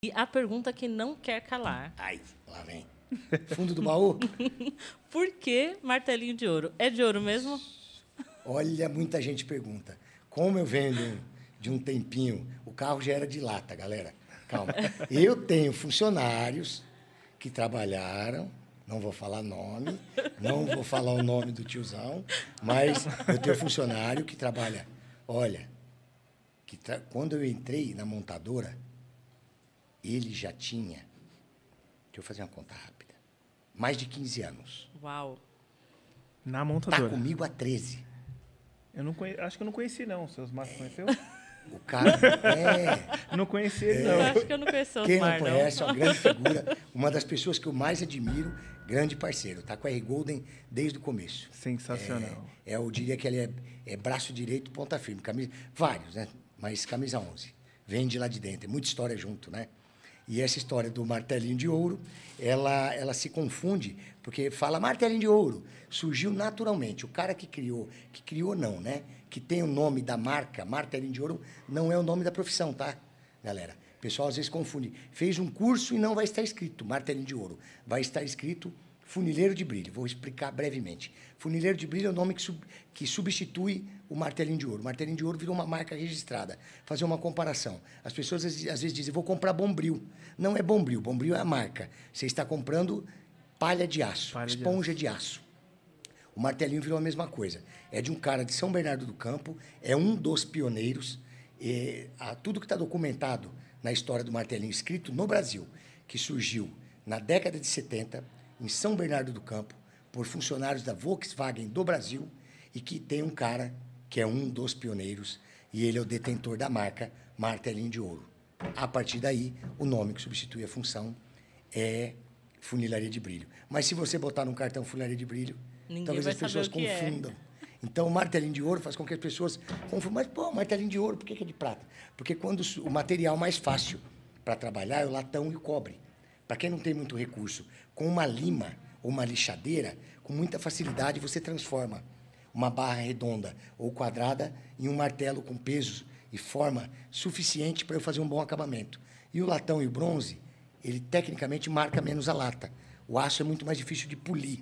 E a pergunta que não quer calar. Ai, lá vem. Fundo do baú? Por que martelinho de ouro? É de ouro mesmo? Olha, muita gente pergunta. Como eu venho de um tempinho, o carro já era de lata, galera. Calma. Eu tenho funcionários que trabalharam, não vou falar nome, não vou falar o nome do tiozão, mas eu tenho funcionário que trabalha. Olha, que tra... quando eu entrei na montadora, ele já tinha, deixa eu fazer uma conta rápida, mais de 15 anos. Uau! Na tá montadora. Tá comigo há 13. Eu não conhe... acho que eu não conheci, não. O marcos Osmar é. conheceu? O cara é. Não conheci ele, não. Eu acho que eu não conheci o Quem não conhece, não. é uma grande figura, uma das pessoas que eu mais admiro, grande parceiro. Tá com a R Golden desde o começo. Sensacional. É, é eu diria que ele é, é, braço direito, ponta firme. Camisa, vários, né? Mas camisa 11. Vende lá de dentro. É muita história junto, né? E essa história do martelinho de ouro, ela, ela se confunde, porque fala martelinho de ouro, surgiu naturalmente. O cara que criou, que criou não, né? Que tem o nome da marca, martelinho de ouro, não é o nome da profissão, tá, galera? O pessoal às vezes confunde. Fez um curso e não vai estar escrito martelinho de ouro. Vai estar escrito funileiro de brilho. Vou explicar brevemente. Funileiro de brilho é o nome que, sub, que substitui o martelinho de ouro. O martelinho de ouro virou uma marca registrada. Fazer uma comparação. As pessoas às, às vezes dizem, vou comprar bombril. Não é bombril, bombril é a marca. Você está comprando palha de aço, palha esponja de aço. de aço. O martelinho virou a mesma coisa. É de um cara de São Bernardo do Campo, é um dos pioneiros. E, a, tudo que está documentado na história do martelinho escrito no Brasil, que surgiu na década de 70, em São Bernardo do Campo, por funcionários da Volkswagen do Brasil, e que tem um cara que é um dos pioneiros, e ele é o detentor da marca Martelinho de Ouro. A partir daí, o nome que substitui a função é funilaria de brilho. Mas se você botar num cartão funilaria de brilho, Ninguém talvez as pessoas é. confundam. É. Então, o martelinho de ouro faz com que as pessoas confundam. Mas, pô, martelinho de ouro, por que é de prata? Porque quando o material mais fácil para trabalhar é o latão e o cobre para quem não tem muito recurso, com uma lima ou uma lixadeira, com muita facilidade você transforma uma barra redonda ou quadrada em um martelo com peso e forma suficiente para eu fazer um bom acabamento. E o latão e o bronze, ele tecnicamente marca menos a lata. O aço é muito mais difícil de polir.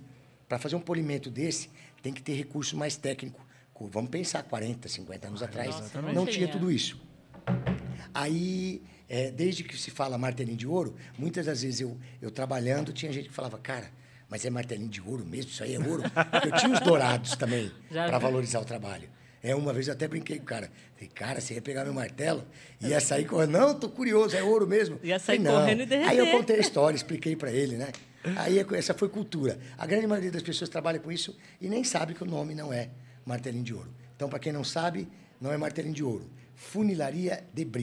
Para fazer um polimento desse, tem que ter recurso mais técnico. Vamos pensar, 40, 50 anos atrás, não tinha é. tudo isso. Aí, é, desde que se fala martelinho de ouro, muitas das vezes eu, eu trabalhando, tinha gente que falava, cara, mas é martelinho de ouro mesmo? Isso aí é ouro? eu tinha os dourados também, para valorizar o trabalho. É, uma vez eu até brinquei com o cara. Falei, cara, você ia pegar meu martelo? É ia sair correndo. Não, tô curioso, é ouro mesmo. Ia sair Falei, correndo e derreter. Aí eu contei a história, expliquei para ele, né? Aí é essa foi cultura. A grande maioria das pessoas trabalha com isso e nem sabe que o nome não é martelinho de ouro. Então, para quem não sabe, não é martelinho de ouro. Funilaria de brilho.